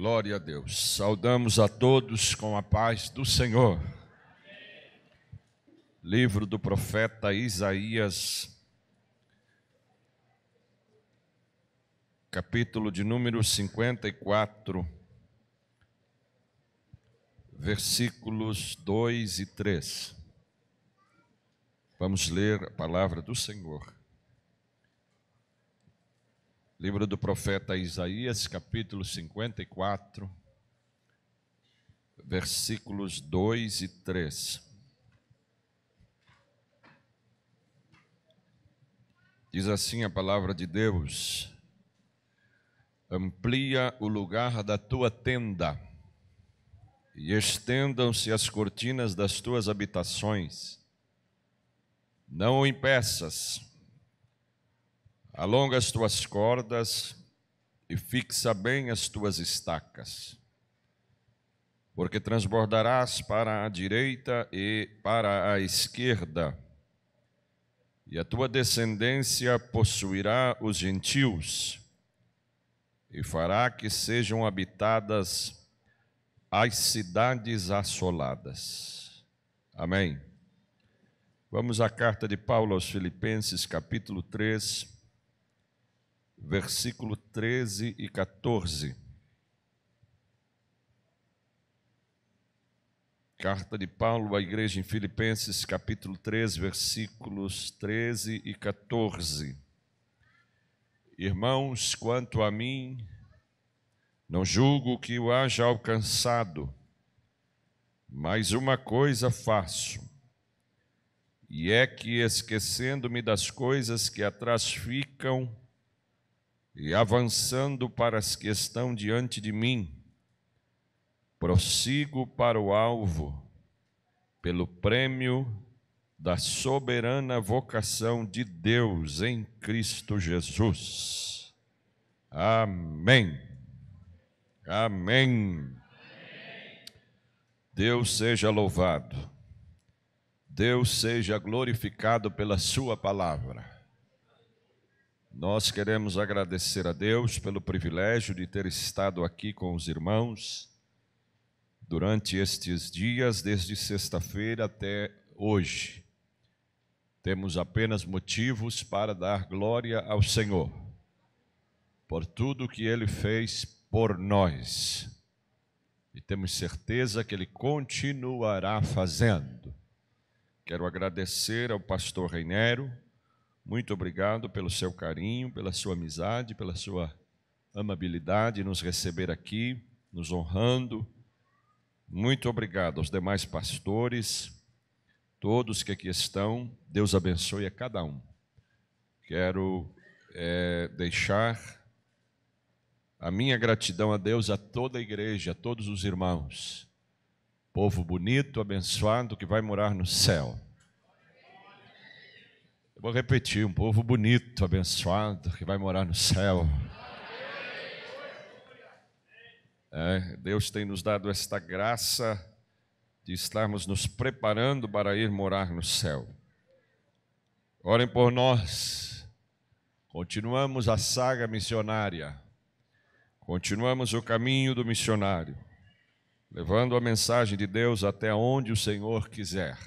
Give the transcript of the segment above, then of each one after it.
Glória a Deus. Saudamos a todos com a paz do Senhor. Livro do profeta Isaías, capítulo de número 54, versículos 2 e 3. Vamos ler a palavra do Senhor. Livro do profeta Isaías, capítulo 54, versículos 2 e 3. Diz assim a palavra de Deus: Amplia o lugar da tua tenda, e estendam-se as cortinas das tuas habitações. Não o impeças, Alonga as tuas cordas e fixa bem as tuas estacas, porque transbordarás para a direita e para a esquerda, e a tua descendência possuirá os gentios, e fará que sejam habitadas as cidades assoladas. Amém. Vamos à carta de Paulo aos Filipenses, capítulo 3 versículo 13 e 14. Carta de Paulo à igreja em Filipenses, capítulo 3, versículos 13 e 14. Irmãos, quanto a mim, não julgo que o haja alcançado, mas uma coisa faço, e é que, esquecendo-me das coisas que atrás ficam, e avançando para as que estão diante de mim, prossigo para o alvo, pelo prêmio da soberana vocação de Deus em Cristo Jesus. Amém. Amém. Amém. Deus seja louvado. Deus seja glorificado pela Sua palavra. Nós queremos agradecer a Deus pelo privilégio de ter estado aqui com os irmãos durante estes dias, desde sexta-feira até hoje. Temos apenas motivos para dar glória ao Senhor por tudo que ele fez por nós. E temos certeza que ele continuará fazendo. Quero agradecer ao pastor Reinero muito obrigado pelo seu carinho, pela sua amizade, pela sua amabilidade em nos receber aqui, nos honrando. Muito obrigado aos demais pastores, todos que aqui estão. Deus abençoe a cada um. Quero é, deixar a minha gratidão a Deus, a toda a igreja, a todos os irmãos, povo bonito, abençoado que vai morar no céu. Eu vou repetir: um povo bonito, abençoado, que vai morar no céu. É, Deus tem nos dado esta graça de estarmos nos preparando para ir morar no céu. Orem por nós. Continuamos a saga missionária. Continuamos o caminho do missionário, levando a mensagem de Deus até onde o Senhor quiser.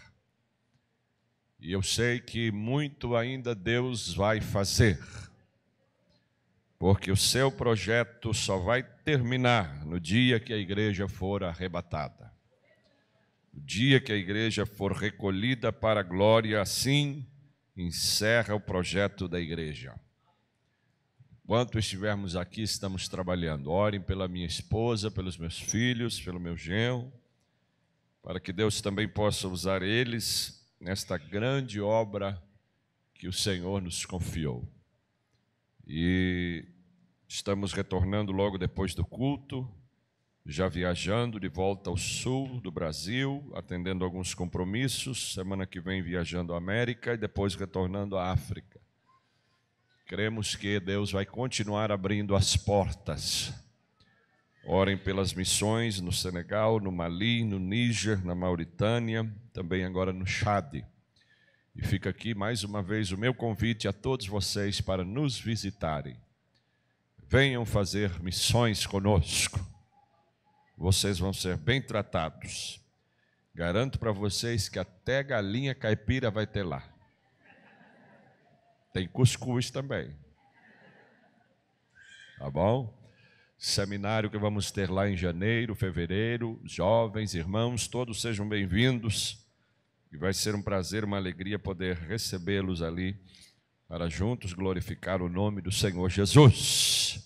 E eu sei que muito ainda Deus vai fazer, porque o seu projeto só vai terminar no dia que a igreja for arrebatada. O dia que a igreja for recolhida para a glória, assim encerra o projeto da igreja. Enquanto estivermos aqui, estamos trabalhando. Orem pela minha esposa, pelos meus filhos, pelo meu genro, para que Deus também possa usar eles nesta grande obra que o Senhor nos confiou. E estamos retornando logo depois do culto, já viajando de volta ao sul do Brasil, atendendo alguns compromissos, semana que vem viajando à América e depois retornando à África. Cremos que Deus vai continuar abrindo as portas. Orem pelas missões no Senegal, no Mali, no Níger, na Mauritânia, também agora no Chad. E fica aqui mais uma vez o meu convite a todos vocês para nos visitarem. Venham fazer missões conosco. Vocês vão ser bem tratados. Garanto para vocês que até galinha caipira vai ter lá. Tem cuscuz também. Tá bom? Seminário que vamos ter lá em janeiro, fevereiro. Jovens, irmãos, todos sejam bem-vindos. E vai ser um prazer, uma alegria poder recebê-los ali para juntos glorificar o nome do Senhor Jesus.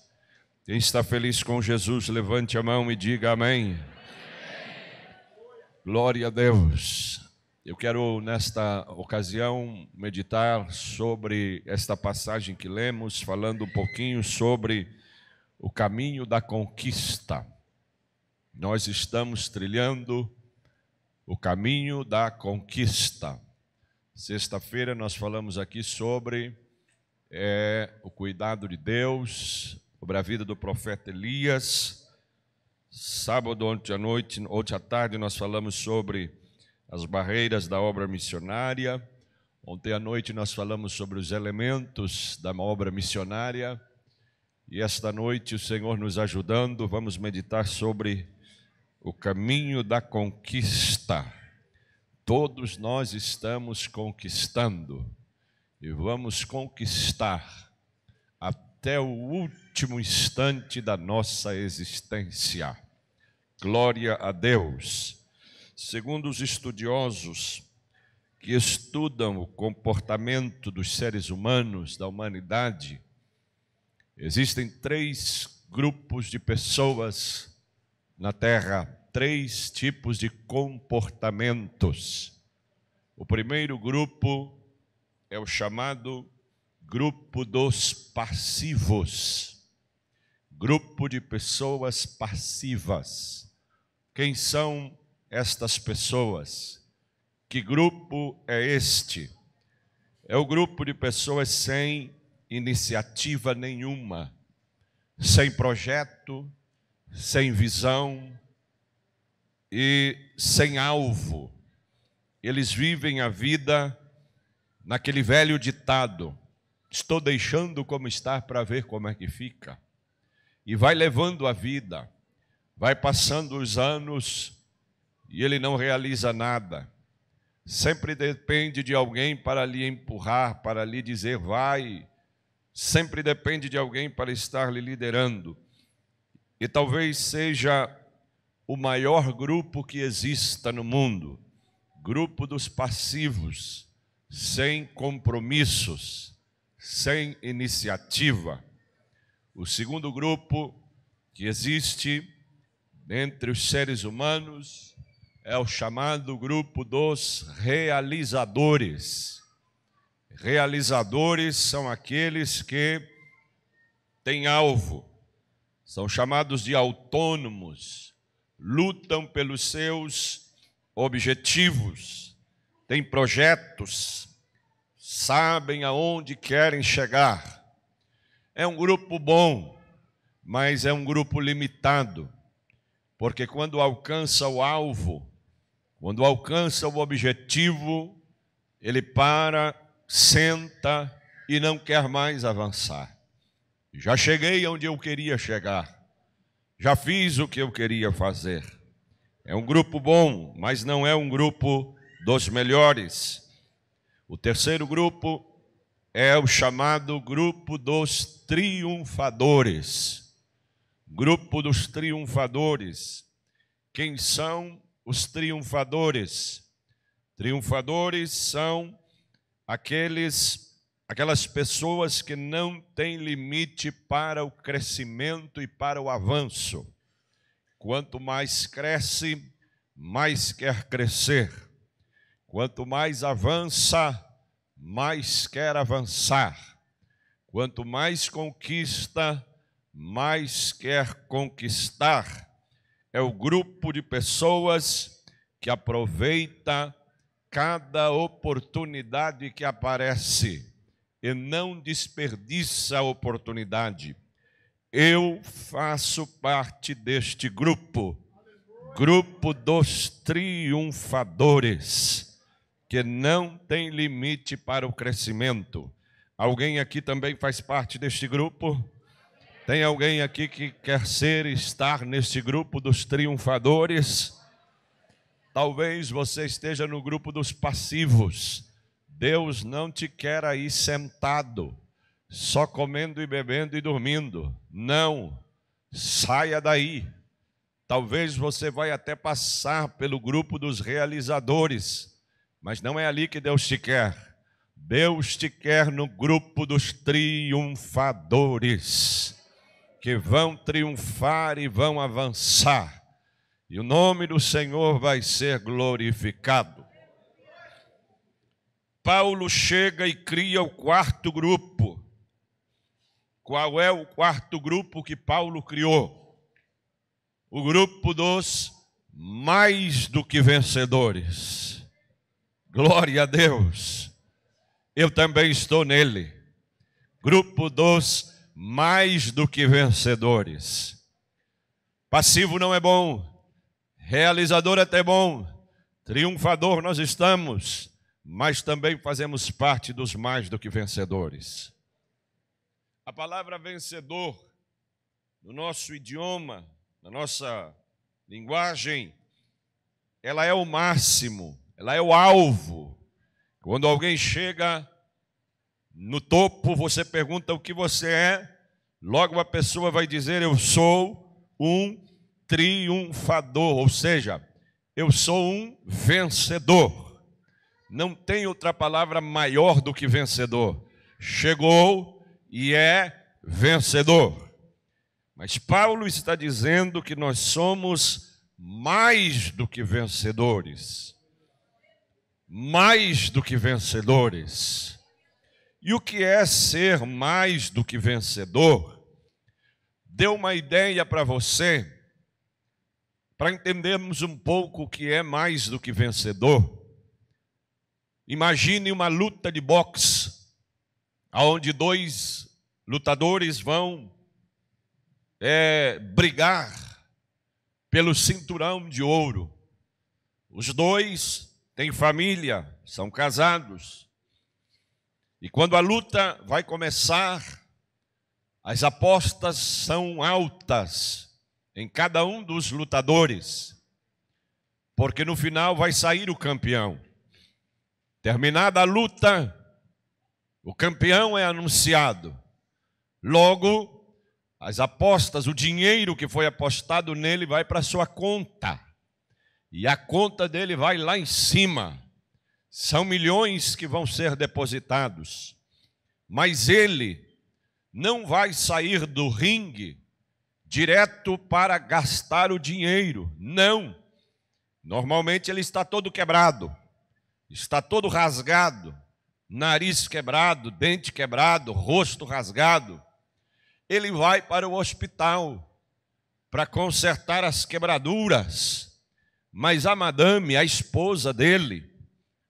Quem está feliz com Jesus, levante a mão e diga amém. amém. Glória a Deus. Eu quero, nesta ocasião, meditar sobre esta passagem que lemos, falando um pouquinho sobre o caminho da conquista. Nós estamos trilhando o caminho da conquista. Sexta-feira nós falamos aqui sobre é, o cuidado de Deus, sobre a vida do profeta Elias. Sábado, ontem à noite, ontem à tarde, nós falamos sobre as barreiras da obra missionária. Ontem à noite nós falamos sobre os elementos da obra missionária. E esta noite, o Senhor nos ajudando, vamos meditar sobre o caminho da conquista. Todos nós estamos conquistando e vamos conquistar até o último instante da nossa existência. Glória a Deus. Segundo os estudiosos que estudam o comportamento dos seres humanos, da humanidade, existem três grupos de pessoas na Terra três tipos de comportamentos. O primeiro grupo é o chamado grupo dos passivos, grupo de pessoas passivas. Quem são estas pessoas? Que grupo é este? É o grupo de pessoas sem iniciativa nenhuma, sem projeto, sem visão e sem alvo. Eles vivem a vida naquele velho ditado: estou deixando como está para ver como é que fica. E vai levando a vida, vai passando os anos e ele não realiza nada. Sempre depende de alguém para lhe empurrar, para lhe dizer vai. Sempre depende de alguém para estar lhe liderando e talvez seja o maior grupo que exista no mundo grupo dos passivos, sem compromissos, sem iniciativa. O segundo grupo que existe entre os seres humanos é o chamado grupo dos realizadores. Realizadores são aqueles que têm alvo, são chamados de autônomos, lutam pelos seus objetivos, têm projetos, sabem aonde querem chegar. É um grupo bom, mas é um grupo limitado, porque quando alcança o alvo, quando alcança o objetivo, ele para, senta e não quer mais avançar. Já cheguei onde eu queria chegar. Já fiz o que eu queria fazer. É um grupo bom, mas não é um grupo dos melhores. O terceiro grupo é o chamado grupo dos triunfadores. Grupo dos triunfadores. Quem são os triunfadores? Triunfadores são aqueles aquelas pessoas que não têm limite para o crescimento e para o avanço. Quanto mais cresce, mais quer crescer. Quanto mais avança, mais quer avançar. Quanto mais conquista, mais quer conquistar. É o grupo de pessoas que aproveita cada oportunidade que aparece e não desperdiça a oportunidade. Eu faço parte deste grupo, grupo dos triunfadores, que não tem limite para o crescimento. Alguém aqui também faz parte deste grupo? Tem alguém aqui que quer ser, estar neste grupo dos triunfadores? Talvez você esteja no grupo dos passivos Deus não te quer aí sentado, só comendo e bebendo e dormindo. Não, saia daí. Talvez você vai até passar pelo grupo dos realizadores, mas não é ali que Deus te quer. Deus te quer no grupo dos triunfadores, que vão triunfar e vão avançar, e o nome do Senhor vai ser glorificado. Paulo chega e cria o quarto grupo. Qual é o quarto grupo que Paulo criou? O grupo dos mais do que vencedores. Glória a Deus. Eu também estou nele. Grupo dos mais do que vencedores. Passivo não é bom, realizador é até bom, triunfador nós estamos, mas também fazemos parte dos mais do que vencedores. A palavra vencedor, no nosso idioma, na nossa linguagem, ela é o máximo, ela é o alvo. Quando alguém chega no topo, você pergunta o que você é, logo a pessoa vai dizer: Eu sou um triunfador, ou seja, eu sou um vencedor. Não tem outra palavra maior do que vencedor. Chegou e é vencedor. Mas Paulo está dizendo que nós somos mais do que vencedores. Mais do que vencedores. E o que é ser mais do que vencedor? Deu uma ideia para você, para entendermos um pouco o que é mais do que vencedor. Imagine uma luta de boxe, onde dois lutadores vão é, brigar pelo cinturão de ouro. Os dois têm família, são casados. E quando a luta vai começar, as apostas são altas em cada um dos lutadores, porque no final vai sair o campeão. Terminada a luta, o campeão é anunciado. Logo, as apostas, o dinheiro que foi apostado nele vai para sua conta. E a conta dele vai lá em cima. São milhões que vão ser depositados. Mas ele não vai sair do ringue direto para gastar o dinheiro. Não. Normalmente ele está todo quebrado está todo rasgado, nariz quebrado, dente quebrado, rosto rasgado, ele vai para o hospital para consertar as quebraduras. Mas a madame, a esposa dele,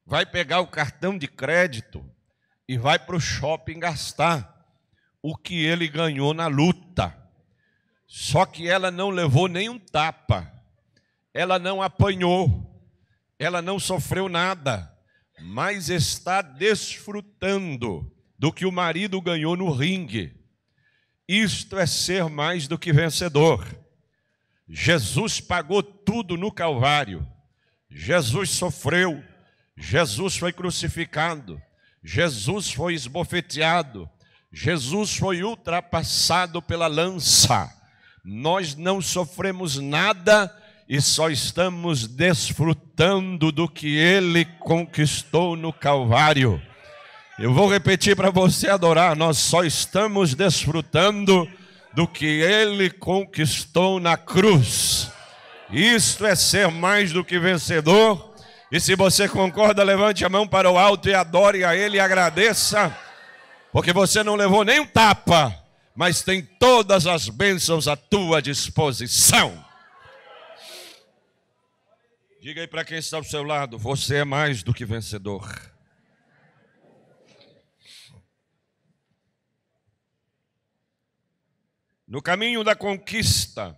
vai pegar o cartão de crédito e vai para o shopping gastar o que ele ganhou na luta. Só que ela não levou nenhum tapa, ela não apanhou, ela não sofreu nada, mas está desfrutando do que o marido ganhou no ringue. Isto é ser mais do que vencedor. Jesus pagou tudo no Calvário. Jesus sofreu. Jesus foi crucificado. Jesus foi esbofeteado. Jesus foi ultrapassado pela lança. Nós não sofremos nada e só estamos desfrutando do que ele conquistou no Calvário. Eu vou repetir para você adorar, nós só estamos desfrutando do que ele conquistou na cruz. Isto é ser mais do que vencedor. E se você concorda, levante a mão para o alto e adore a ele e agradeça, porque você não levou nem um tapa, mas tem todas as bênçãos à tua disposição. Diga aí para quem está ao seu lado: você é mais do que vencedor. No caminho da conquista,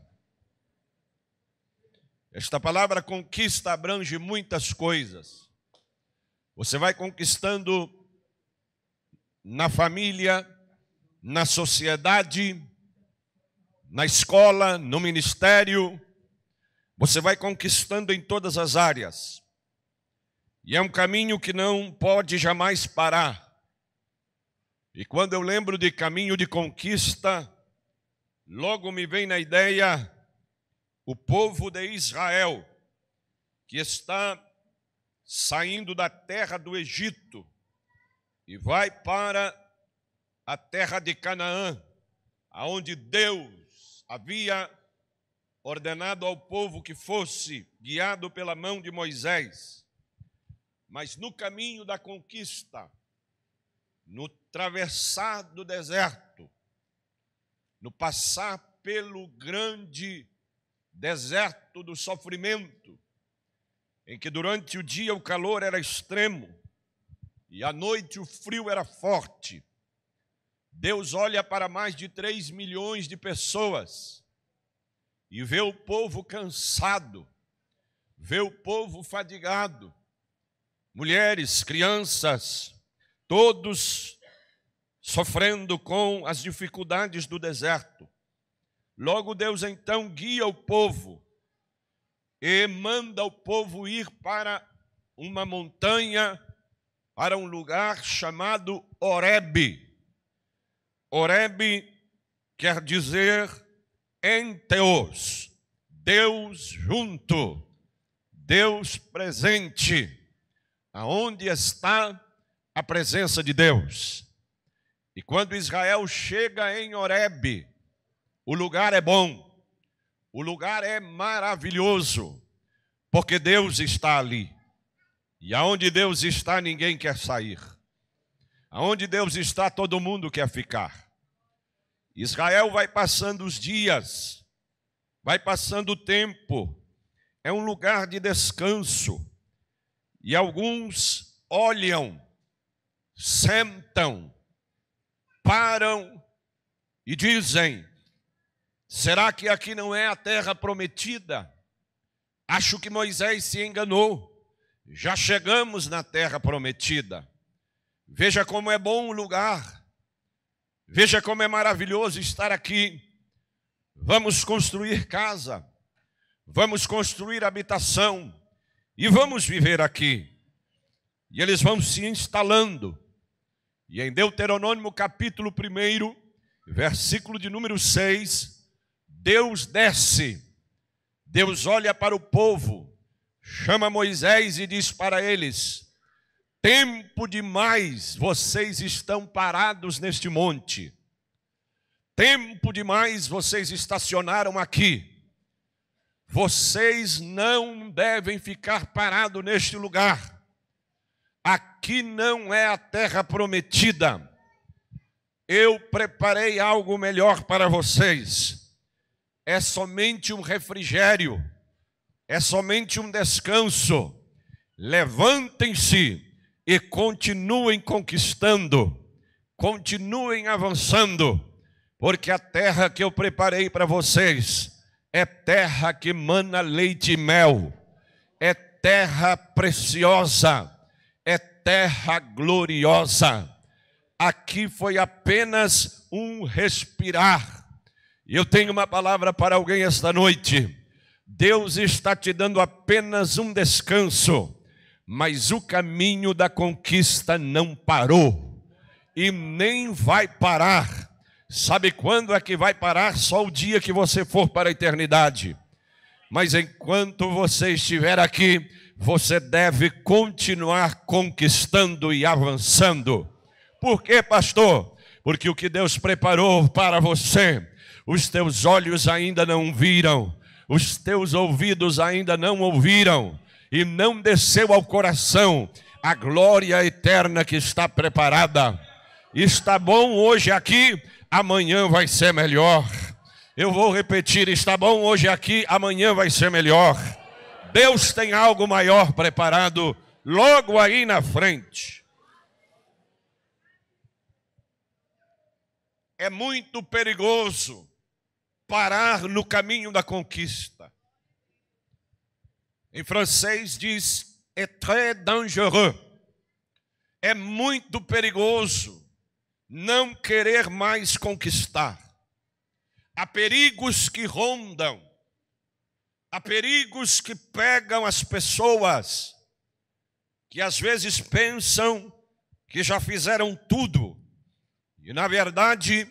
esta palavra conquista abrange muitas coisas. Você vai conquistando na família, na sociedade, na escola, no ministério, você vai conquistando em todas as áreas. E é um caminho que não pode jamais parar. E quando eu lembro de caminho de conquista, logo me vem na ideia o povo de Israel, que está saindo da terra do Egito e vai para a terra de Canaã, aonde Deus havia ordenado ao povo que fosse guiado pela mão de Moisés, mas no caminho da conquista, no atravessar do deserto, no passar pelo grande deserto do sofrimento, em que durante o dia o calor era extremo e à noite o frio era forte. Deus olha para mais de 3 milhões de pessoas e vê o povo cansado, vê o povo fadigado, mulheres, crianças, todos sofrendo com as dificuldades do deserto. Logo Deus então guia o povo e manda o povo ir para uma montanha, para um lugar chamado Horebe. Horebe quer dizer enteos, Deus junto, Deus presente. Aonde está a presença de Deus? E quando Israel chega em Oreb, o lugar é bom, o lugar é maravilhoso, porque Deus está ali. E aonde Deus está, ninguém quer sair. Aonde Deus está, todo mundo quer ficar. Israel vai passando os dias, vai passando o tempo, é um lugar de descanso. E alguns olham, sentam, param e dizem: será que aqui não é a terra prometida? Acho que Moisés se enganou. Já chegamos na terra prometida. Veja como é bom o lugar. Veja como é maravilhoso estar aqui. Vamos construir casa, vamos construir habitação e vamos viver aqui. E eles vão se instalando. E em Deuteronômio capítulo 1, versículo de número 6, Deus desce, Deus olha para o povo, chama Moisés e diz para eles: Tempo demais vocês estão parados neste monte. Tempo demais vocês estacionaram aqui. Vocês não devem ficar parados neste lugar. Aqui não é a terra prometida. Eu preparei algo melhor para vocês. É somente um refrigério, é somente um descanso. Levantem-se e continuem conquistando, continuem avançando, porque a terra que eu preparei para vocês é terra que mana leite e mel, é terra preciosa, é terra gloriosa. Aqui foi apenas um respirar. Eu tenho uma palavra para alguém esta noite. Deus está te dando apenas um descanso mas o caminho da conquista não parou e nem vai parar. Sabe quando é que vai parar? Só o dia que você for para a eternidade. Mas enquanto você estiver aqui, você deve continuar conquistando e avançando. Por quê, pastor? Porque o que Deus preparou para você, os teus olhos ainda não viram, os teus ouvidos ainda não ouviram e não desceu ao coração a glória eterna que está preparada. Está bom hoje aqui, amanhã vai ser melhor. Eu vou repetir: está bom hoje aqui, amanhã vai ser melhor. Deus tem algo maior preparado logo aí na frente. É muito perigoso parar no caminho da conquista. Em francês diz é très dangereux. É muito perigoso não querer mais conquistar. Há perigos que rondam. Há perigos que pegam as pessoas que às vezes pensam que já fizeram tudo. E na verdade,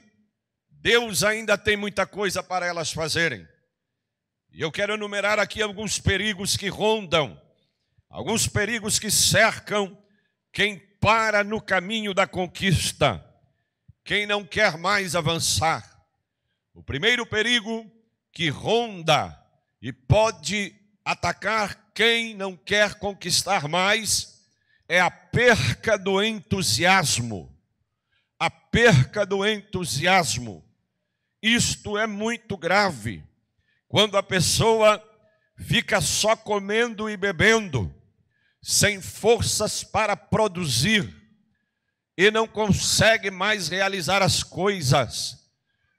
Deus ainda tem muita coisa para elas fazerem. E eu quero enumerar aqui alguns perigos que rondam, alguns perigos que cercam quem para no caminho da conquista, quem não quer mais avançar. O primeiro perigo que ronda e pode atacar quem não quer conquistar mais é a perca do entusiasmo. A perca do entusiasmo. Isto é muito grave. Quando a pessoa fica só comendo e bebendo, sem forças para produzir, e não consegue mais realizar as coisas,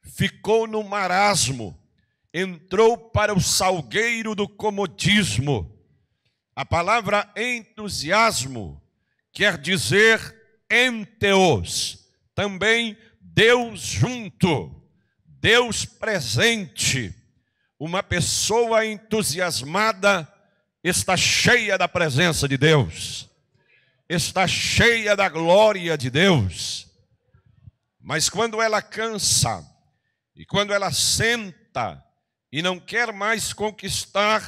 ficou no marasmo, entrou para o salgueiro do comodismo. A palavra entusiasmo quer dizer enteos, também Deus junto, Deus presente, uma pessoa entusiasmada está cheia da presença de Deus, está cheia da glória de Deus. Mas quando ela cansa, e quando ela senta e não quer mais conquistar,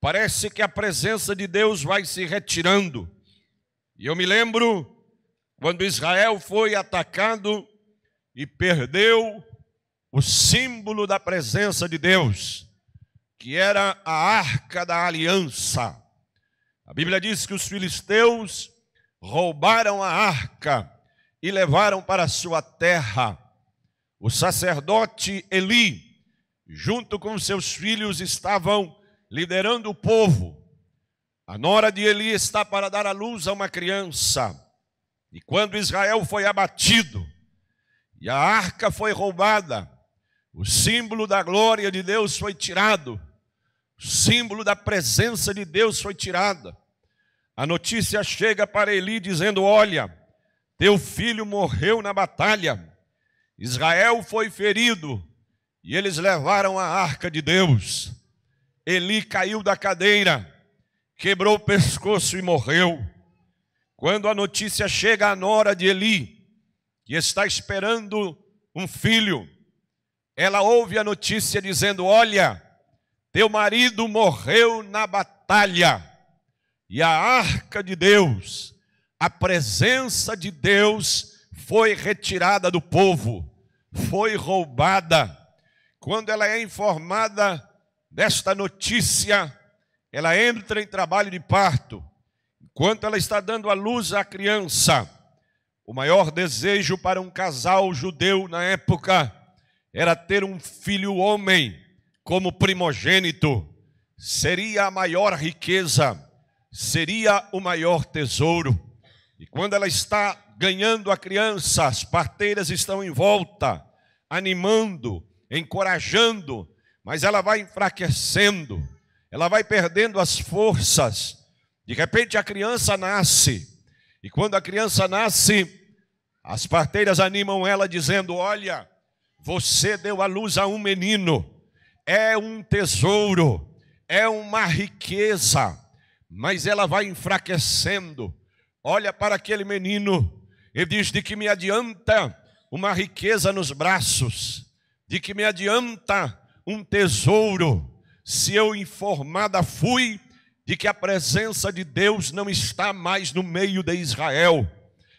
parece que a presença de Deus vai se retirando. E eu me lembro quando Israel foi atacado e perdeu o símbolo da presença de Deus, que era a arca da aliança. A Bíblia diz que os filisteus roubaram a arca e levaram para sua terra. O sacerdote Eli, junto com seus filhos, estavam liderando o povo. A nora de Eli está para dar à luz a uma criança. E quando Israel foi abatido e a arca foi roubada, o símbolo da glória de Deus foi tirado. O símbolo da presença de Deus foi tirada. A notícia chega para Eli dizendo: Olha, teu filho morreu na batalha. Israel foi ferido e eles levaram a arca de Deus. Eli caiu da cadeira, quebrou o pescoço e morreu. Quando a notícia chega à nora de Eli, que está esperando um filho, ela ouve a notícia dizendo: Olha, teu marido morreu na batalha, e a arca de Deus, a presença de Deus, foi retirada do povo, foi roubada. Quando ela é informada desta notícia, ela entra em trabalho de parto. Enquanto ela está dando à luz à criança, o maior desejo para um casal judeu na época era ter um filho homem como primogênito, seria a maior riqueza, seria o maior tesouro. E quando ela está ganhando a criança, as parteiras estão em volta, animando, encorajando, mas ela vai enfraquecendo, ela vai perdendo as forças. De repente a criança nasce, e quando a criança nasce, as parteiras animam ela dizendo: Olha, você deu à luz a um menino, é um tesouro, é uma riqueza, mas ela vai enfraquecendo. Olha para aquele menino e diz: De que me adianta uma riqueza nos braços? De que me adianta um tesouro? Se eu informada fui de que a presença de Deus não está mais no meio de Israel,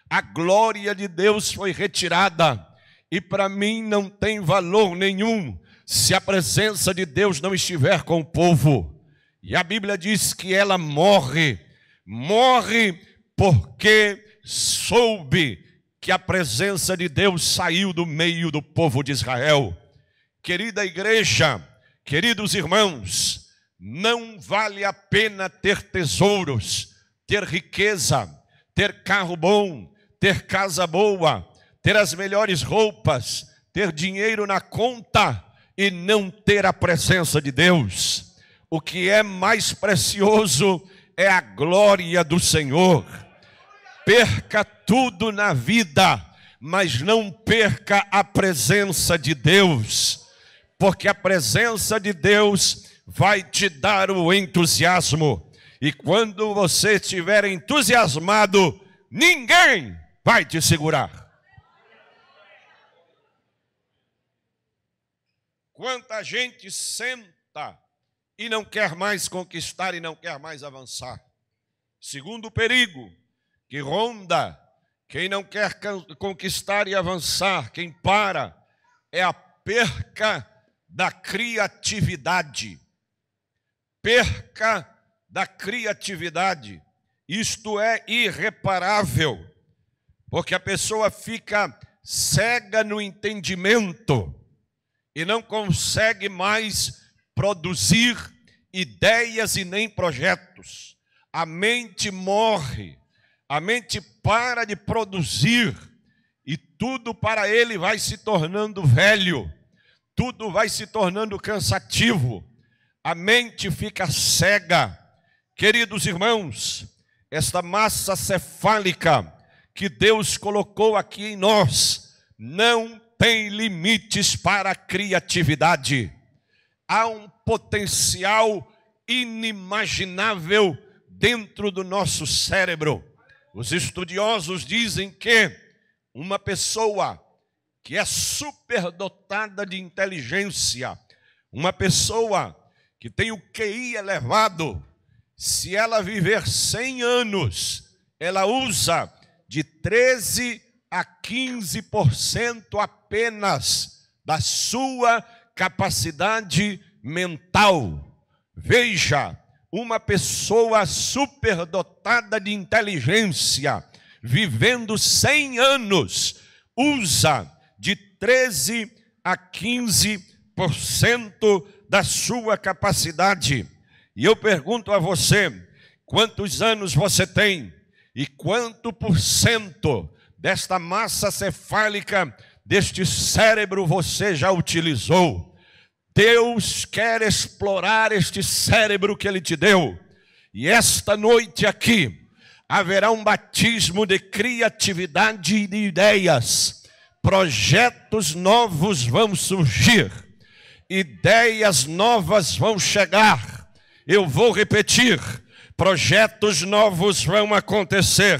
a glória de Deus foi retirada e para mim não tem valor nenhum se a presença de Deus não estiver com o povo. E a Bíblia diz que ela morre, morre porque soube que a presença de Deus saiu do meio do povo de Israel. Querida igreja, queridos irmãos, não vale a pena ter tesouros, ter riqueza, ter carro bom, ter casa boa, ter as melhores roupas, ter dinheiro na conta e não ter a presença de Deus. O que é mais precioso é a glória do Senhor. Perca tudo na vida, mas não perca a presença de Deus, porque a presença de Deus vai te dar o entusiasmo. E quando você estiver entusiasmado, ninguém vai te segurar. Quanta gente senta e não quer mais conquistar e não quer mais avançar. Segundo perigo que ronda quem não quer conquistar e avançar, quem para, é a perca da criatividade. Perca da criatividade. Isto é irreparável, porque a pessoa fica cega no entendimento e não consegue mais produzir ideias e nem projetos. A mente morre, a mente para de produzir e tudo para ele vai se tornando velho, tudo vai se tornando cansativo, a mente fica cega. Queridos irmãos, esta massa cefálica que Deus colocou aqui em nós não tem limites para a criatividade. Há um potencial inimaginável dentro do nosso cérebro. Os estudiosos dizem que uma pessoa que é superdotada de inteligência, uma pessoa que tem o QI elevado, se ela viver 100 anos, ela usa de 13 a 15% apenas apenas da sua capacidade mental. Veja, uma pessoa superdotada de inteligência, vivendo 100 anos, usa de 13 a 15% da sua capacidade. E eu pergunto a você: quantos anos você tem e quanto por cento desta massa cefálica deste cérebro você já utilizou. Deus quer explorar este cérebro que Ele te deu. E esta noite aqui haverá um batismo de criatividade e de ideias. Projetos novos vão surgir, ideias novas vão chegar. Eu vou repetir: projetos novos vão acontecer,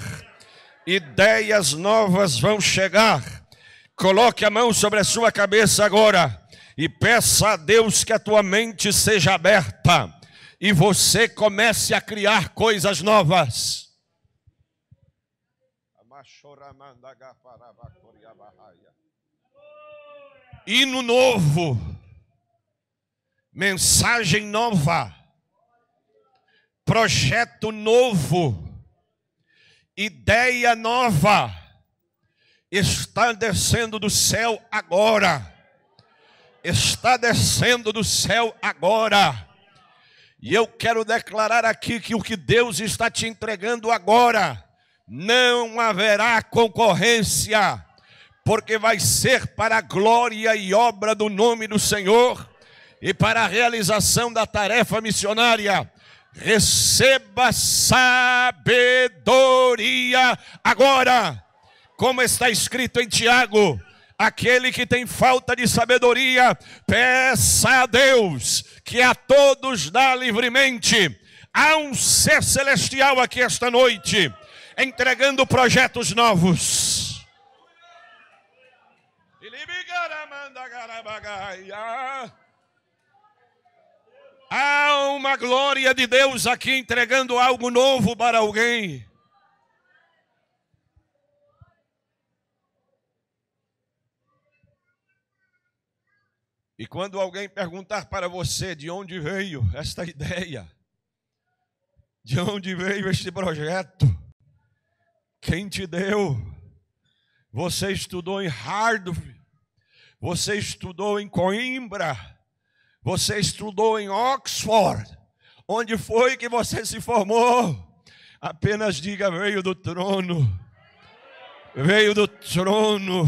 ideias novas vão chegar Coloque a mão sobre a sua cabeça agora e peça a Deus que a tua mente seja aberta e você comece a criar coisas novas. Hino novo, mensagem nova, projeto novo, ideia nova está descendo do céu agora. Está descendo do céu agora. E eu quero declarar aqui que o que Deus está te entregando agora, não haverá concorrência, porque vai ser para a glória e obra do nome do Senhor e para a realização da tarefa missionária. Receba sabedoria agora como está escrito em Tiago: aquele que tem falta de sabedoria, peça a Deus que a todos dá livremente. Há um ser celestial aqui esta noite, entregando projetos novos. Há uma glória de Deus aqui entregando algo novo para alguém. E quando alguém perguntar para você de onde veio esta ideia, de onde veio este projeto, quem te deu, você estudou em Harvard, você estudou em Coimbra, você estudou em Oxford, onde foi que você se formou? Apenas diga: veio do trono, veio do trono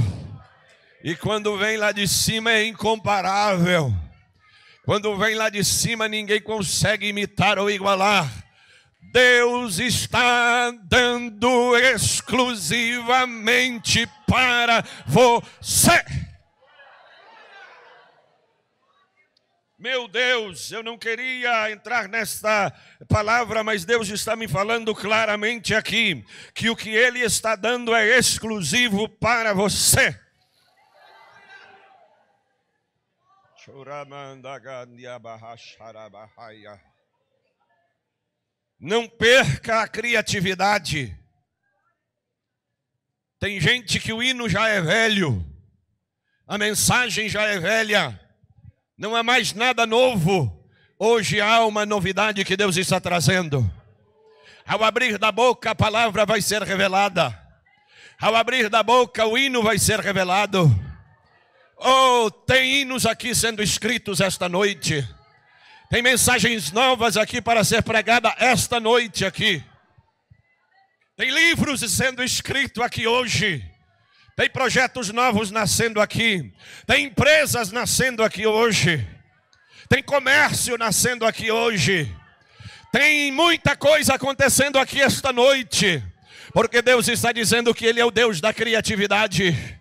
e quando vem lá de cima é incomparável. Quando vem lá de cima, ninguém consegue imitar ou igualar. Deus está dando exclusivamente para você. Meu Deus, eu não queria entrar nesta palavra, mas Deus está me falando claramente aqui que o que Ele está dando é exclusivo para você. Não perca a criatividade. Tem gente que o hino já é velho, a mensagem já é velha, não há mais nada novo. Hoje há uma novidade que Deus está trazendo. Ao abrir da boca, a palavra vai ser revelada. Ao abrir da boca, o hino vai ser revelado Oh, tem hinos aqui sendo escritos esta noite. Tem mensagens novas aqui para ser pregada esta noite aqui. Tem livros sendo escritos aqui hoje. Tem projetos novos nascendo aqui. Tem empresas nascendo aqui hoje. Tem comércio nascendo aqui hoje. Tem muita coisa acontecendo aqui esta noite. Porque Deus está dizendo que Ele é o Deus da criatividade.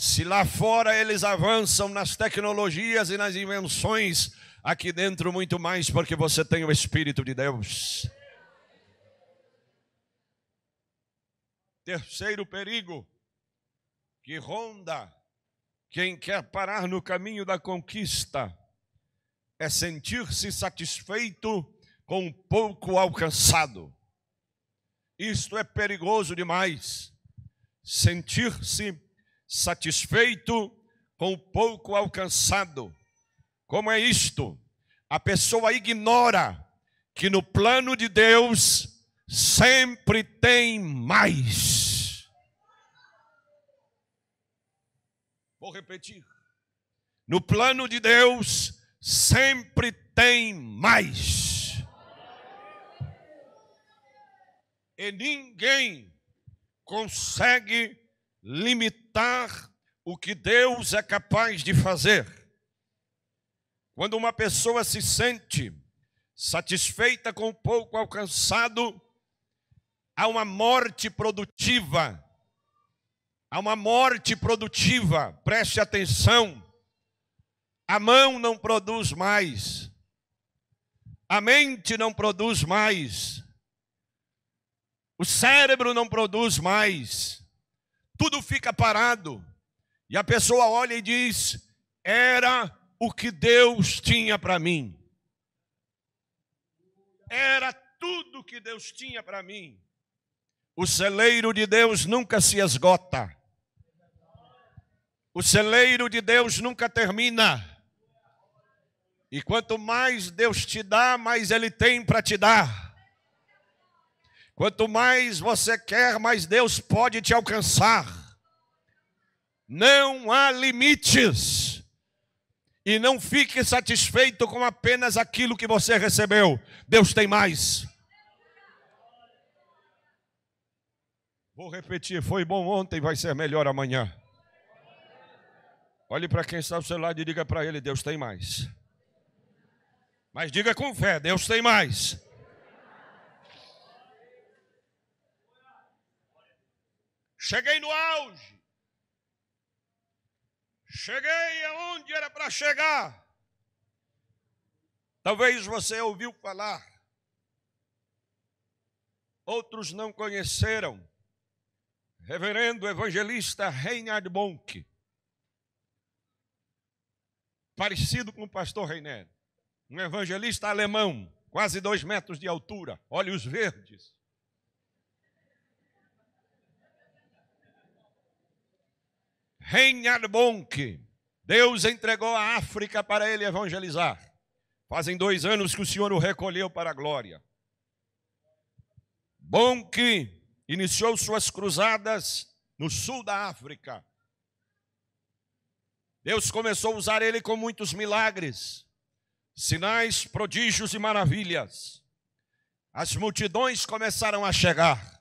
Se lá fora eles avançam nas tecnologias e nas invenções, aqui dentro muito mais, porque você tem o Espírito de Deus. Terceiro perigo que ronda quem quer parar no caminho da conquista é sentir-se satisfeito com pouco alcançado. Isto é perigoso demais. Sentir-se satisfeito com o pouco alcançado. Como é isto? A pessoa ignora que no plano de Deus sempre tem mais. Vou repetir. No plano de Deus sempre tem mais. E ninguém consegue limitar o que Deus é capaz de fazer. Quando uma pessoa se sente satisfeita com o pouco alcançado, há uma morte produtiva. Há uma morte produtiva, preste atenção. A mão não produz mais, a mente não produz mais, o cérebro não produz mais, tudo fica parado. E a pessoa olha e diz: era o que Deus tinha para mim. Era tudo que Deus tinha para mim. O celeiro de Deus nunca se esgota. O celeiro de Deus nunca termina. E quanto mais Deus te dá, mais Ele tem para te dar. Quanto mais você quer, mais Deus pode te alcançar. Não há limites. E não fique satisfeito com apenas aquilo que você recebeu. Deus tem mais. Vou repetir: foi bom ontem, vai ser melhor amanhã. Olhe para quem está ao seu lado e diga para ele: Deus tem mais. Mas diga com fé: Deus tem mais. Cheguei no auge. Cheguei aonde era para chegar. Talvez você ouviu falar. Outros não conheceram. Reverendo evangelista Reinhard Bonk. Parecido com o pastor Reiner. Um evangelista alemão, quase dois metros de altura, olhos verdes Reinhard Bonk. Deus entregou a África para ele evangelizar. Fazem dois anos que o Senhor o recolheu para a glória. Bonk iniciou suas cruzadas no sul da África. Deus começou a usar ele com muitos milagres, sinais, prodígios e maravilhas. As multidões começaram a chegar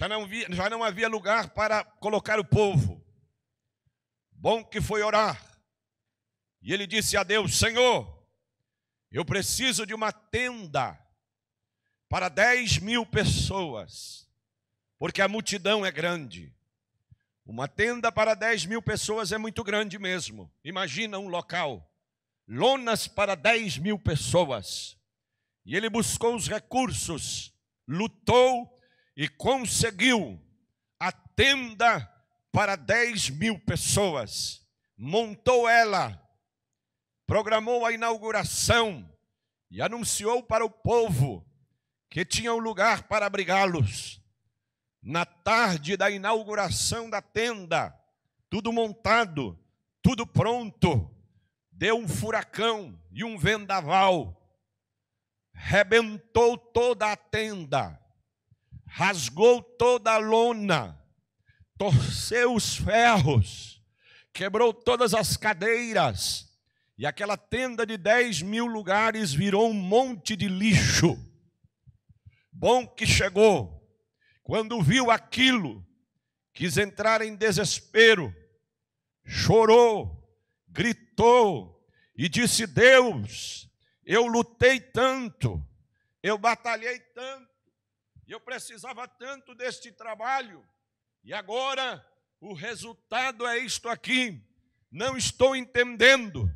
já não, havia, já não havia lugar para colocar o povo. Bom que foi orar. E ele disse a Deus: Senhor, eu preciso de uma tenda para 10 mil pessoas, porque a multidão é grande. Uma tenda para 10 mil pessoas é muito grande mesmo. Imagina um local. Lonas para 10 mil pessoas. E ele buscou os recursos, lutou e conseguiu a tenda para 10 mil pessoas, montou ela, programou a inauguração e anunciou para o povo que tinha um lugar para abrigá-los. Na tarde da inauguração da tenda, tudo montado, tudo pronto, deu um furacão e um vendaval, rebentou toda a tenda rasgou toda a lona, torceu os ferros, quebrou todas as cadeiras, e aquela tenda de 10 mil lugares virou um monte de lixo. Bom que chegou, quando viu aquilo, quis entrar em desespero, chorou, gritou e disse: Deus, eu lutei tanto, eu batalhei tanto e eu precisava tanto deste trabalho. E agora o resultado é isto aqui. Não estou entendendo.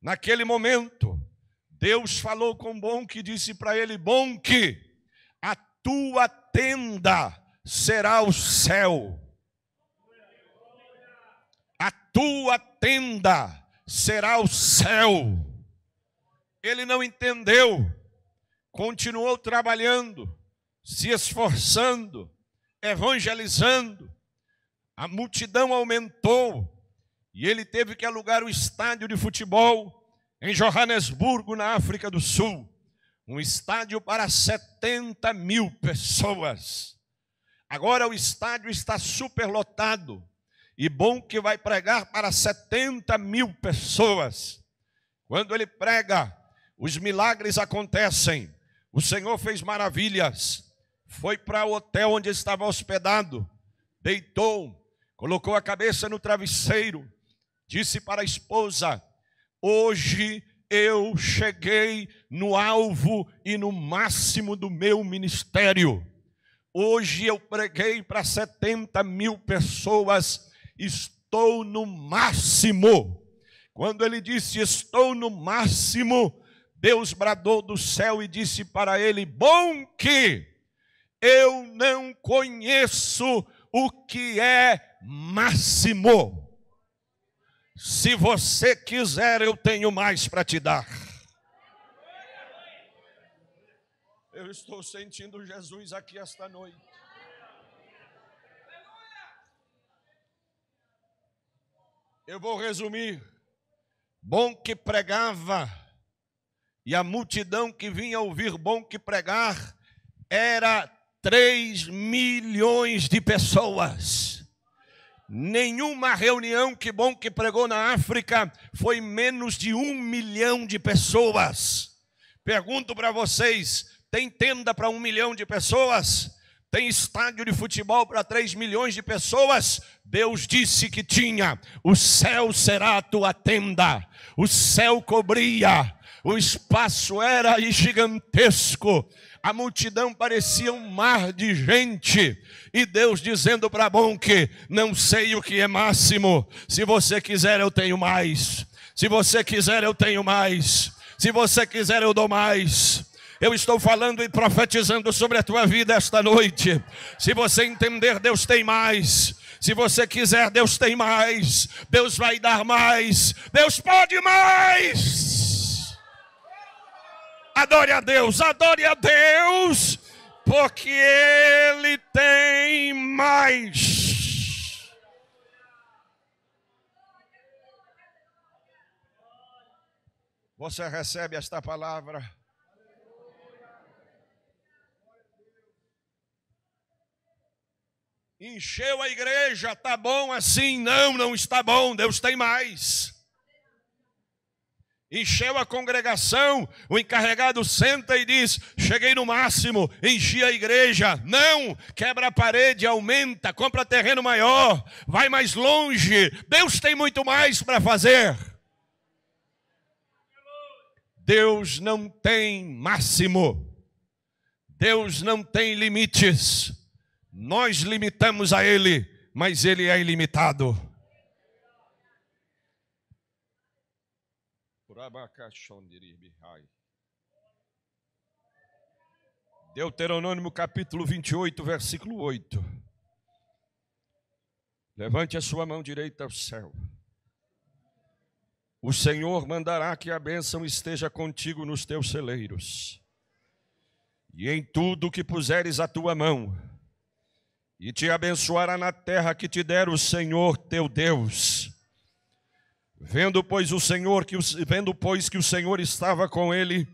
Naquele momento, Deus falou com Bonque e disse para ele: Bonque, a tua tenda será o céu. A tua tenda será o céu. Ele não entendeu, continuou trabalhando se esforçando, evangelizando. A multidão aumentou e ele teve que alugar o estádio de futebol em Johannesburgo, na África do Sul. Um estádio para 70 mil pessoas. Agora o estádio está superlotado. E bom que vai pregar para 70 mil pessoas. Quando ele prega, os milagres acontecem. O Senhor fez maravilhas foi para o hotel onde estava hospedado, deitou, colocou a cabeça no travesseiro, disse para a esposa: Hoje eu cheguei no alvo e no máximo do meu ministério. Hoje eu preguei para 70 mil pessoas, estou no máximo. Quando ele disse, estou no máximo, Deus bradou do céu e disse para ele: Bom que eu não conheço o que é máximo. Se você quiser, eu tenho mais para te dar. Eu estou sentindo Jesus aqui esta noite. Eu vou resumir. Bom que pregava, e a multidão que vinha ouvir bom que pregar, era 3 milhões de pessoas. Nenhuma reunião que bom que pregou na África foi menos de um milhão de pessoas. Pergunto para vocês: tem tenda para um milhão de pessoas? Tem estádio de futebol para 3 milhões de pessoas? Deus disse que tinha. O céu será a tua tenda. O céu cobria. O espaço era gigantesco a multidão parecia um mar de gente, e Deus dizendo para que Não sei o que é máximo, se você quiser eu tenho mais, se você quiser eu tenho mais, se você quiser eu dou mais. Eu estou falando e profetizando sobre a tua vida esta noite. Se você entender, Deus tem mais. Se você quiser, Deus tem mais. Deus vai dar mais. Deus pode mais. Adore a Deus, adore a Deus, porque Ele tem mais. Você recebe esta palavra? Encheu a igreja, tá bom assim? Não, não está bom, Deus tem mais encheu a congregação, o encarregado senta e diz: Cheguei no máximo, enchi a igreja. Não, quebra a parede, aumenta, compra terreno maior, vai mais longe. Deus tem muito mais para fazer. Deus não tem máximo, Deus não tem limites. Nós limitamos a Ele, mas Ele é ilimitado. Deuteronômio capítulo 28, versículo 8. Levante a sua mão direita ao céu. O Senhor mandará que a bênção esteja contigo nos teus celeiros, e em tudo que puseres a tua mão, e te abençoará na terra que te der o Senhor teu Deus Vendo pois o Senhor que o, vendo pois que o Senhor estava com ele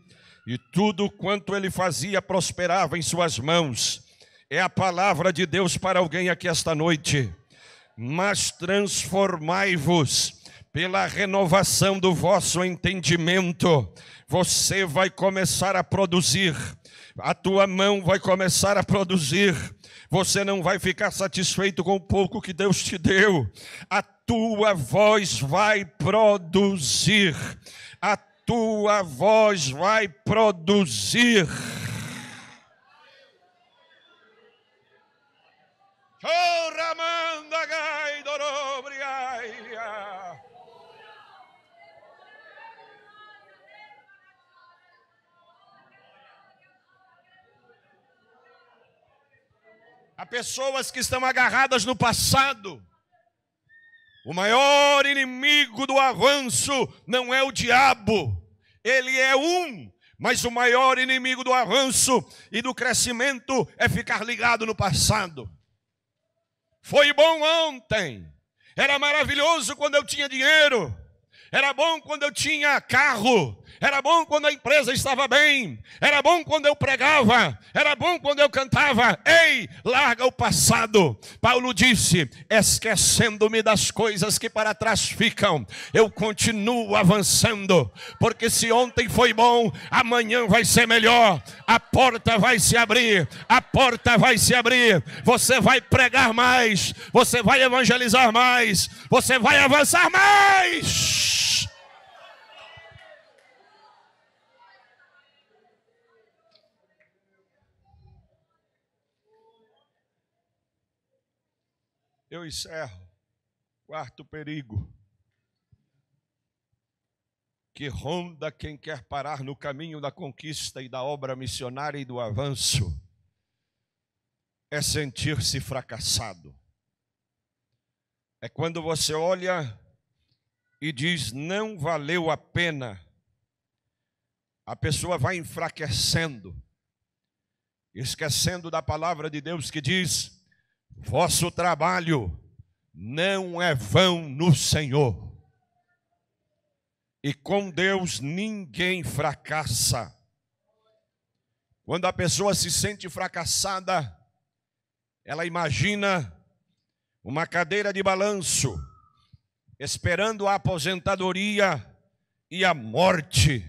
e tudo quanto ele fazia prosperava em suas mãos. É a palavra de Deus para alguém aqui esta noite. Mas transformai-vos pela renovação do vosso entendimento. Você vai começar a produzir. A tua mão vai começar a produzir. Você não vai ficar satisfeito com o pouco que Deus te deu. A tua voz vai produzir, a tua voz vai produzir. Há pessoas que estão agarradas no passado, o maior inimigo do avanço não é o diabo, ele é um, mas o maior inimigo do avanço e do crescimento é ficar ligado no passado. Foi bom ontem, era maravilhoso quando eu tinha dinheiro, era bom quando eu tinha carro. Era bom quando a empresa estava bem. Era bom quando eu pregava. Era bom quando eu cantava. Ei, larga o passado. Paulo disse: esquecendo-me das coisas que para trás ficam, eu continuo avançando. Porque se ontem foi bom, amanhã vai ser melhor. A porta vai se abrir. A porta vai se abrir. Você vai pregar mais. Você vai evangelizar mais. Você vai avançar mais. Eu encerro. Quarto perigo que ronda quem quer parar no caminho da conquista e da obra missionária e do avanço é sentir-se fracassado. É quando você olha e diz: não valeu a pena, a pessoa vai enfraquecendo, esquecendo da palavra de Deus que diz: vosso trabalho não é vão no Senhor. E com Deus ninguém fracassa. Quando a pessoa se sente fracassada, ela imagina uma cadeira de balanço esperando a aposentadoria e a morte,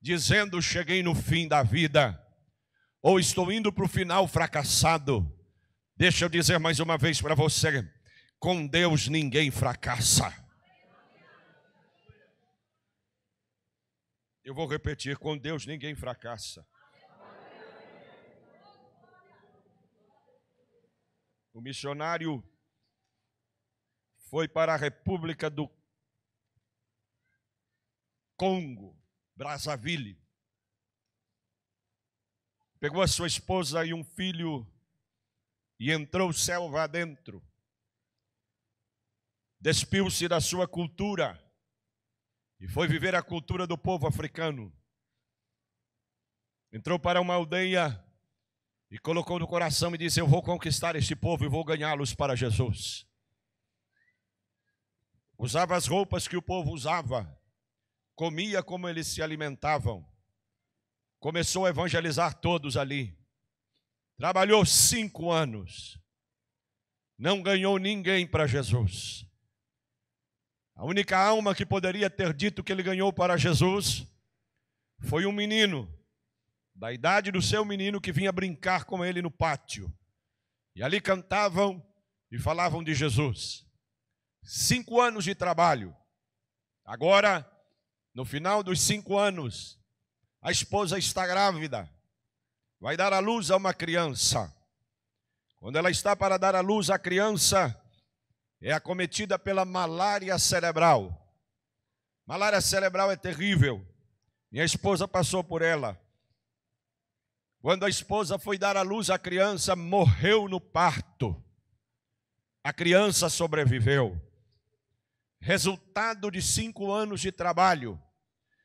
dizendo: Cheguei no fim da vida, ou estou indo para o final fracassado. Deixa eu dizer mais uma vez para você: com Deus ninguém fracassa. Eu vou repetir: com Deus ninguém fracassa. O missionário foi para a República do Congo, Brazzaville. Pegou a sua esposa e um filho e entrou selva adentro. Despiu-se da sua cultura e foi viver a cultura do povo africano. Entrou para uma aldeia e colocou no coração e disse: Eu vou conquistar este povo e vou ganhá-los para Jesus usava as roupas que o povo usava, comia como eles se alimentavam, começou a evangelizar todos ali. Trabalhou cinco anos, não ganhou ninguém para Jesus. A única alma que poderia ter dito que ele ganhou para Jesus foi um menino, da idade do seu menino, que vinha brincar com ele no pátio. E ali cantavam e falavam de Jesus cinco anos de trabalho. Agora, no final dos cinco anos, a esposa está grávida, vai dar à luz a uma criança. Quando ela está para dar à luz a criança, é acometida pela malária cerebral. Malária cerebral é terrível. Minha esposa passou por ela. Quando a esposa foi dar à luz a criança, morreu no parto. A criança sobreviveu resultado de cinco anos de trabalho.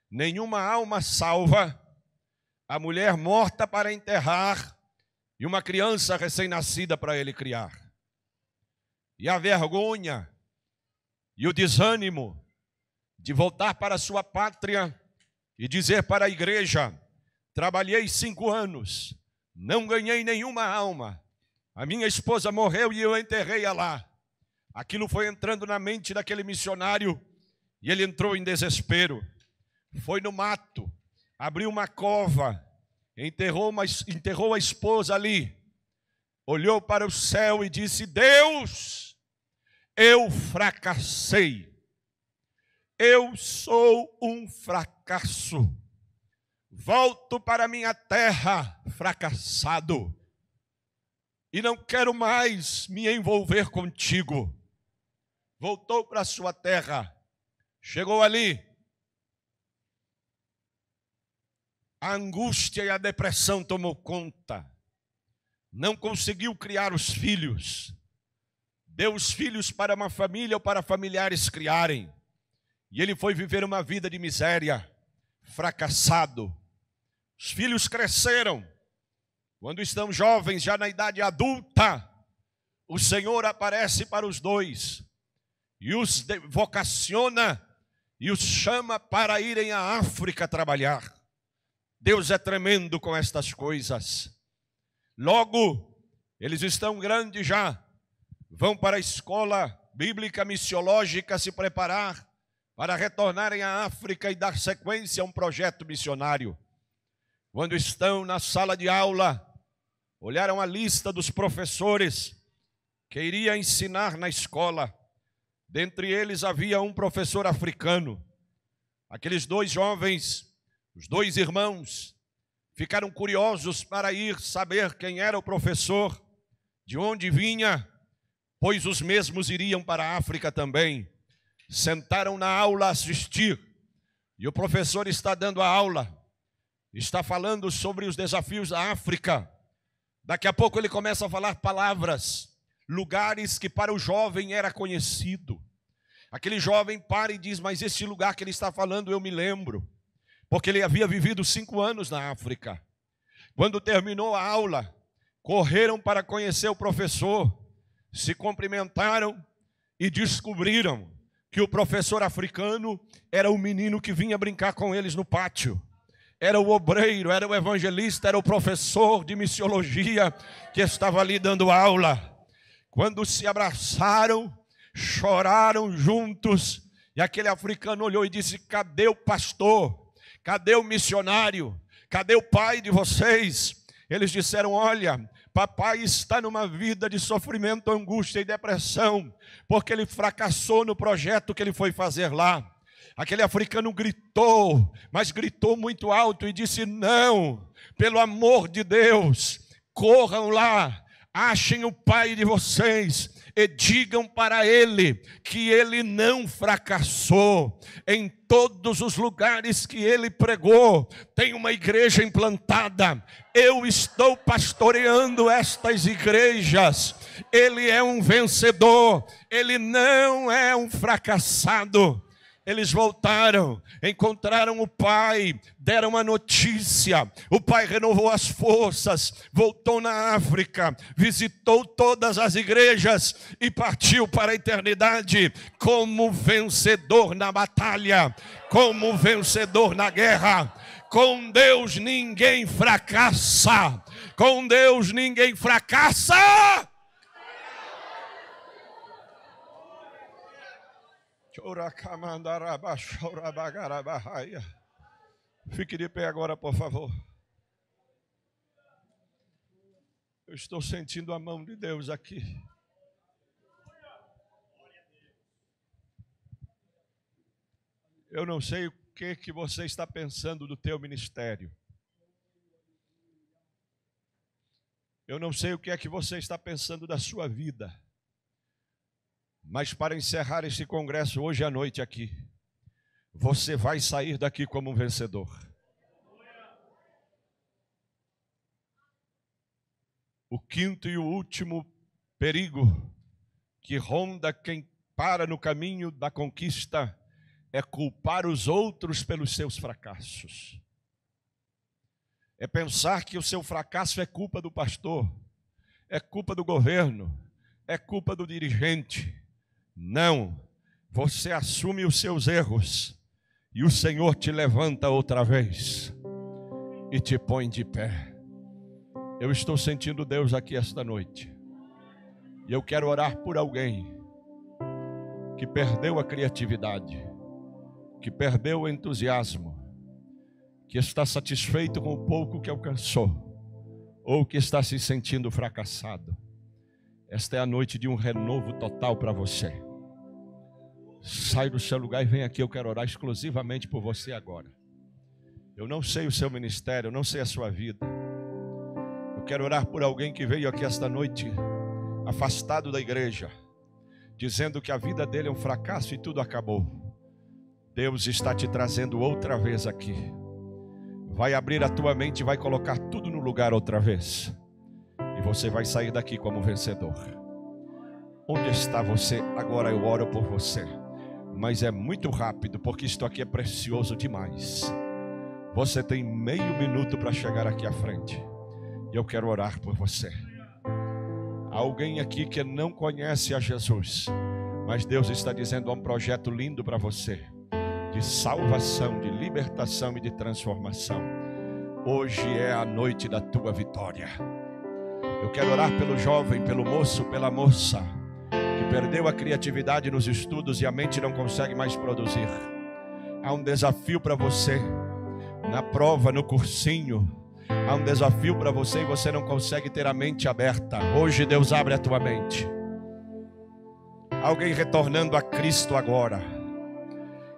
Nenhuma alma salva, a mulher morta para enterrar e uma criança recém-nascida para ele criar. E a vergonha e o desânimo de voltar para sua pátria e dizer para a igreja: trabalhei cinco anos, não ganhei nenhuma alma, a minha esposa morreu e eu enterrei-a lá. Aquilo foi entrando na mente daquele missionário e ele entrou em desespero. Foi no mato, abriu uma cova, enterrou, uma, enterrou a esposa ali, olhou para o céu e disse: Deus, eu fracassei, eu sou um fracasso, volto para minha terra fracassado, e não quero mais me envolver contigo voltou para sua terra, chegou ali. A angústia e a depressão tomou conta. Não conseguiu criar os filhos. Deu os filhos para uma família ou para familiares criarem. E ele foi viver uma vida de miséria, fracassado. Os filhos cresceram. Quando estão jovens, já na idade adulta, o Senhor aparece para os dois e os vocaciona e os chama para irem à África trabalhar. Deus é tremendo com estas coisas. Logo, eles estão grandes já, vão para a escola bíblica missiológica se preparar para retornarem à África e dar sequência a um projeto missionário. Quando estão na sala de aula, olharam a lista dos professores que iria ensinar na escola Dentre eles havia um professor africano. Aqueles dois jovens, os dois irmãos, ficaram curiosos para ir saber quem era o professor, de onde vinha, pois os mesmos iriam para a África também. Sentaram na aula assistir, e o professor está dando a aula, está falando sobre os desafios da África. Daqui a pouco ele começa a falar palavras lugares que para o jovem era conhecido. Aquele jovem para e diz: Mas este lugar que ele está falando eu me lembro, porque ele havia vivido cinco anos na África. Quando terminou a aula, correram para conhecer o professor, se cumprimentaram e descobriram que o professor africano era o menino que vinha brincar com eles no pátio era o obreiro, era o evangelista, era o professor de missiologia que estava ali dando aula. Quando se abraçaram, choraram juntos, e aquele africano olhou e disse: Cadê o pastor? Cadê o missionário? Cadê o pai de vocês? Eles disseram: Olha, Papai está numa vida de sofrimento, angústia e depressão, porque ele fracassou no projeto que ele foi fazer lá. Aquele africano gritou, mas gritou muito alto e disse: Não, pelo amor de Deus, corram lá, achem o pai de vocês e digam para ele que ele não fracassou em todos os lugares que ele pregou. Tem uma igreja implantada. Eu estou pastoreando estas igrejas. Ele é um vencedor, ele não é um fracassado. Eles voltaram, encontraram o pai, deram a notícia. O pai renovou as forças, voltou na África, visitou todas as igrejas e partiu para a eternidade como vencedor na batalha, como vencedor na guerra. Com Deus ninguém fracassa. Com Deus ninguém fracassa. Fique de pé agora, por favor. Eu estou sentindo a mão de Deus aqui. Eu não sei o que que você está pensando do teu ministério. Eu não sei o que é que você está pensando da sua vida. Mas para encerrar este congresso hoje à noite aqui, você vai sair daqui como um vencedor. O quinto e o último perigo que ronda quem para no caminho da conquista é culpar os outros pelos seus fracassos. É pensar que o seu fracasso é culpa do pastor, é culpa do governo, é culpa do dirigente não, você assume os seus erros e o Senhor te levanta outra vez e te põe de pé. Eu estou sentindo Deus aqui esta noite. E eu quero orar por alguém que perdeu a criatividade, que perdeu o entusiasmo, que está satisfeito com o pouco que alcançou, ou que está se sentindo fracassado. Esta é a noite de um renovo total para você. Sai do seu lugar e vem aqui, eu quero orar exclusivamente por você agora. Eu não sei o seu ministério, eu não sei a sua vida. Eu quero orar por alguém que veio aqui esta noite, afastado da igreja, dizendo que a vida dele é um fracasso e tudo acabou. Deus está te trazendo outra vez aqui. Vai abrir a tua mente e vai colocar tudo no lugar outra vez. E você vai sair daqui como vencedor. Onde está você? Agora eu oro por você mas é muito rápido, porque isto aqui é precioso demais. Você tem meio minuto para chegar aqui à frente. E eu quero orar por você. Há alguém aqui que não conhece a Jesus, mas Deus está dizendo um projeto lindo para você, de salvação, de libertação e de transformação. Hoje é a noite da tua vitória. Eu quero orar pelo jovem, pelo moço, pela moça perdeu a criatividade nos estudos e a mente não consegue mais produzir. Há um desafio para você na prova, no cursinho. Há um desafio para você e você não consegue ter a mente aberta. Hoje Deus abre a tua mente. Alguém retornando a Cristo agora.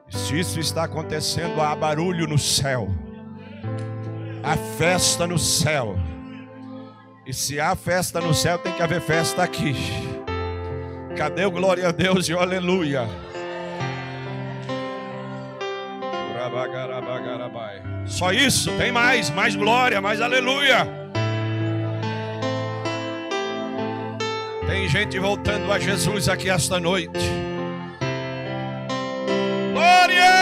Se isso está acontecendo, há barulho no céu. Há festa no céu. E se há festa no céu, tem que haver festa aqui. Cadê o glória a Deus e o aleluia? Só isso, tem mais, mais glória, mais aleluia. Tem gente voltando a Jesus aqui esta noite. Glória!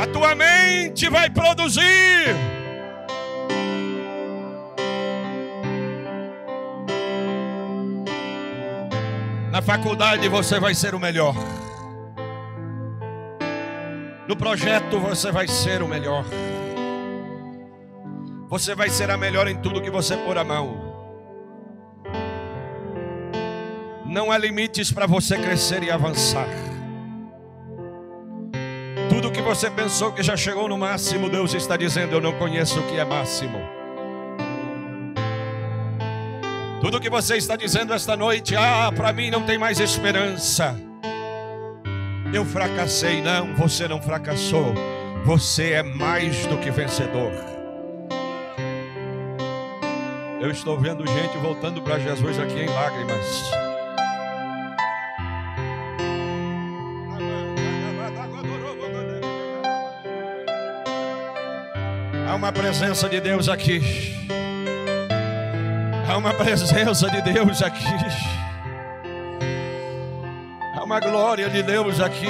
A tua mente vai produzir faculdade você vai ser o melhor. No projeto você vai ser o melhor. Você vai ser a melhor em tudo que você pôr a mão. Não há limites para você crescer e avançar. Tudo que você pensou que já chegou no máximo, Deus está dizendo: Eu não conheço o que é máximo. Tudo que você está dizendo esta noite, ah, para mim não tem mais esperança. Eu fracassei, não, você não fracassou. Você é mais do que vencedor. Eu estou vendo gente voltando para Jesus aqui em lágrimas. Há uma presença de Deus aqui. Há uma presença de Deus aqui. Há uma glória de Deus aqui.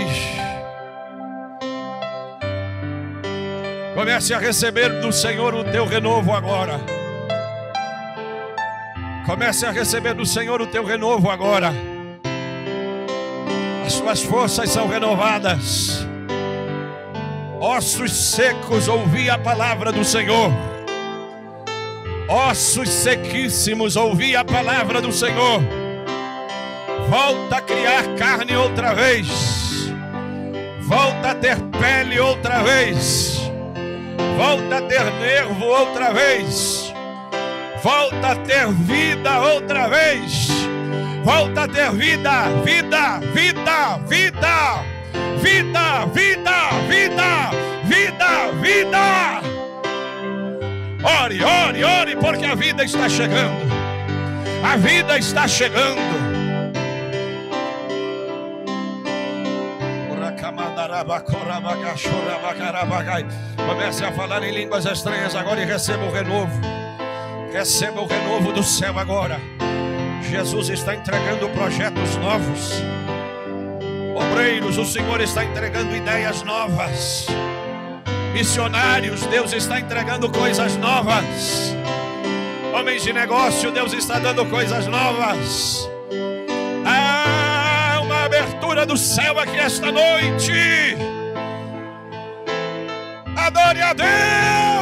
Comece a receber do Senhor o teu renovo agora. Comece a receber do Senhor o teu renovo agora. As suas forças são renovadas. Ossos secos, ouvi a palavra do Senhor ossos sequíssimos, ouvi a palavra do Senhor. Volta a criar carne outra vez. Volta a ter pele outra vez. Volta a ter nervo outra vez. Volta a ter vida outra vez. Volta a ter vida, vida, vida, vida. Vida, vida, vida, vida, vida. vida. Ore, ore, ore, porque a vida está chegando. A vida está chegando. Comece a falar em línguas estranhas agora e receba o renovo. Receba o renovo do céu agora. Jesus está entregando projetos novos. Obreiros, o Senhor está entregando ideias novas missionários, Deus está entregando coisas novas. Homens de negócio, Deus está dando coisas novas. Há ah, uma abertura do céu aqui esta noite. Adore a Deus.